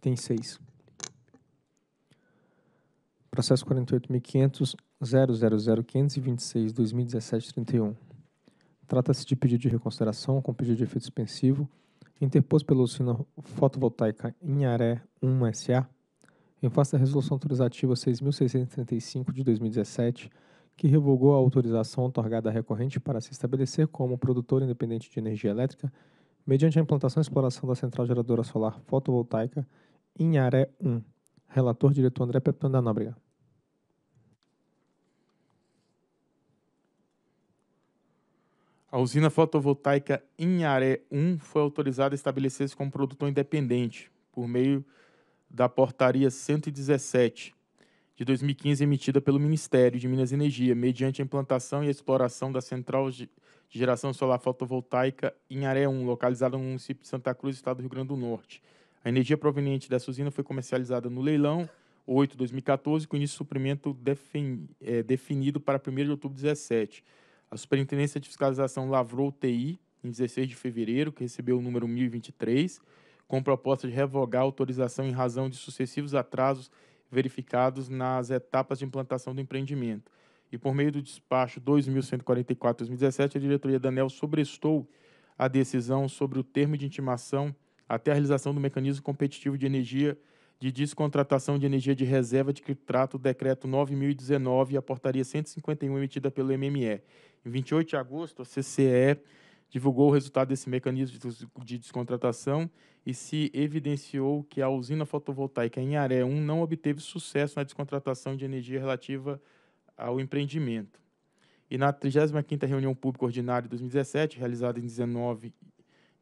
Item 6. Processo 48.500.000.526.2017.31. Trata-se de pedido de reconsideração com pedido de efeito suspensivo interposto pela usina fotovoltaica Inharé 1 S.A. em face da Resolução Autorizativa 6.635 de 2017, que revogou a autorização otorgada à recorrente para se estabelecer como produtor independente de energia elétrica mediante a implantação e exploração da central geradora solar fotovoltaica Inharé 1. Relator, diretor André Pepitano da Nóbrega. A usina fotovoltaica Inharé 1 foi autorizada a estabelecer-se como produtor independente por meio da Portaria 117 de 2015 emitida pelo Ministério de Minas e Energia, mediante a implantação e exploração da central de geração solar fotovoltaica Inharé 1, localizada no município de Santa Cruz, estado do Rio Grande do Norte, a energia proveniente dessa usina foi comercializada no leilão 8 2014, com início de suprimento é, definido para 1 de outubro de 2017. A Superintendência de Fiscalização lavrou TI em 16 de fevereiro, que recebeu o número 1023, com proposta de revogar a autorização em razão de sucessivos atrasos verificados nas etapas de implantação do empreendimento. E por meio do despacho 2144-2017, a diretoria da ANEL sobrestou a decisão sobre o termo de intimação até a realização do mecanismo competitivo de energia de descontratação de energia de reserva de que trata o decreto 9019 e a portaria 151 emitida pelo MME. Em 28 de agosto, a CCE divulgou o resultado desse mecanismo de descontratação e se evidenciou que a usina fotovoltaica em Aré 1 não obteve sucesso na descontratação de energia relativa ao empreendimento. E na 35ª reunião pública ordinária de 2017, realizada em 19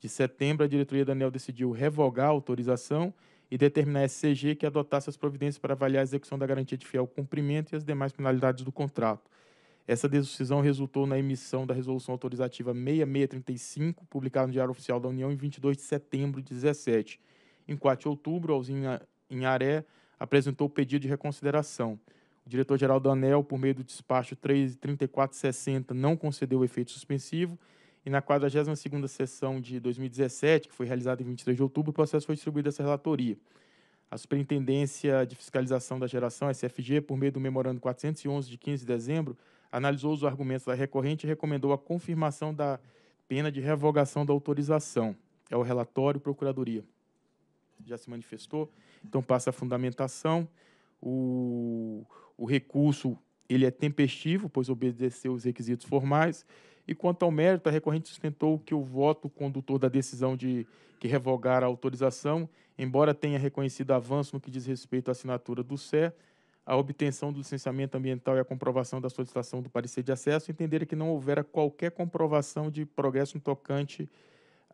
de setembro, a diretoria da ANEL decidiu revogar a autorização e determinar a SCG que adotasse as providências para avaliar a execução da garantia de fiel cumprimento e as demais penalidades do contrato. Essa decisão resultou na emissão da Resolução Autorizativa 6635, publicada no Diário Oficial da União em 22 de setembro de 17. Em 4 de outubro, Alzinha Inharé apresentou o pedido de reconsideração. O diretor-geral da ANEL, por meio do despacho 33460, não concedeu o efeito suspensivo e na 42 segunda sessão de 2017, que foi realizada em 23 de outubro, o processo foi distribuído a essa relatoria. A Superintendência de Fiscalização da Geração, SFG, por meio do Memorando 411 de 15 de dezembro, analisou os argumentos da recorrente e recomendou a confirmação da pena de revogação da autorização. É o relatório Procuradoria. Já se manifestou, então passa a fundamentação. O, o recurso ele é tempestivo, pois obedeceu os requisitos formais e quanto ao mérito, a recorrente sustentou que o voto condutor da decisão de que revogar a autorização, embora tenha reconhecido avanço no que diz respeito à assinatura do SE, a obtenção do licenciamento ambiental e a comprovação da solicitação do parecer de acesso, entendera que não houvera qualquer comprovação de progresso no tocante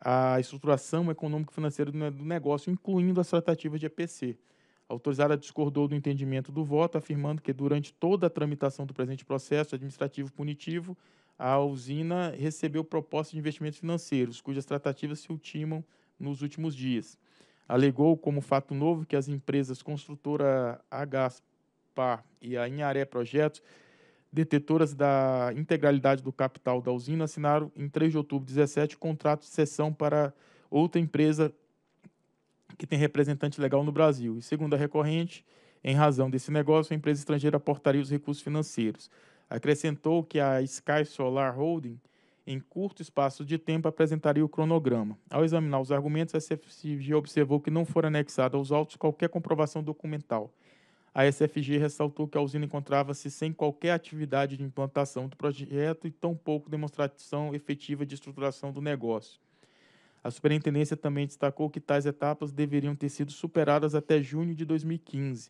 à estruturação econômico-financeira do negócio, incluindo as tratativas de EPC. A autorizada discordou do entendimento do voto, afirmando que durante toda a tramitação do presente processo administrativo punitivo, a usina recebeu propostas de investimentos financeiros, cujas tratativas se ultimam nos últimos dias. Alegou como fato novo que as empresas construtora Agaspar e a Inharé Projetos, detetoras da integralidade do capital da usina, assinaram em 3 de outubro de 17 contrato de cessão para outra empresa que tem representante legal no Brasil. E segundo a recorrente, em razão desse negócio, a empresa estrangeira aportaria os recursos financeiros. Acrescentou que a Sky Solar Holding, em curto espaço de tempo, apresentaria o cronograma. Ao examinar os argumentos, a SFG observou que não fora anexada aos autos qualquer comprovação documental. A SFG ressaltou que a usina encontrava-se sem qualquer atividade de implantação do projeto e tampouco demonstração efetiva de estruturação do negócio. A superintendência também destacou que tais etapas deveriam ter sido superadas até junho de 2015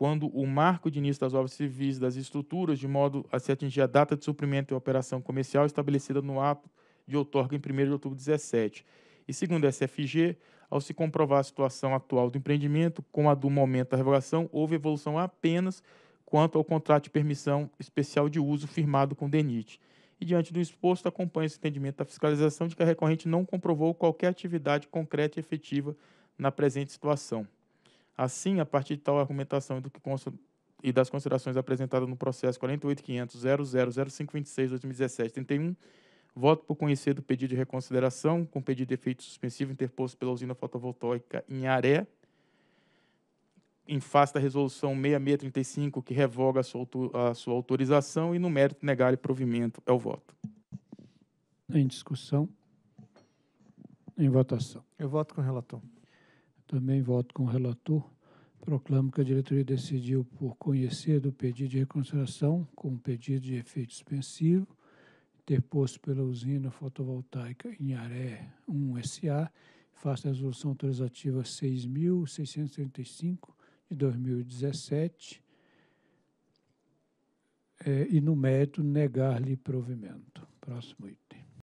quando o marco de início das obras civis das estruturas, de modo a se atingir a data de suprimento e operação comercial estabelecida no ato de outorga em 1 de outubro de 2017. E segundo a SFG, ao se comprovar a situação atual do empreendimento com a do momento da revogação, houve evolução apenas quanto ao contrato de permissão especial de uso firmado com o DENIT. E diante do exposto, acompanha-se o entendimento da fiscalização de que a recorrente não comprovou qualquer atividade concreta e efetiva na presente situação. Assim, a partir de tal argumentação e, consta, e das considerações apresentadas no processo 48.500.000526-2017-31, voto por conhecer do pedido de reconsideração com pedido de efeito suspensivo interposto pela usina fotovoltaica em Aré, em face da resolução 6635, que revoga a sua, a sua autorização, e no mérito negar provimento é o voto. Em discussão. Em votação. Eu voto com o relator. Também voto com o relator. Proclamo que a diretoria decidiu por conhecer do pedido de reconsideração com pedido de efeito suspensivo, interposto pela usina fotovoltaica Inharé 1SA, faça a resolução autorizativa 6.635 de 2017 é, eh, e, no mérito, negar-lhe provimento. Próximo item.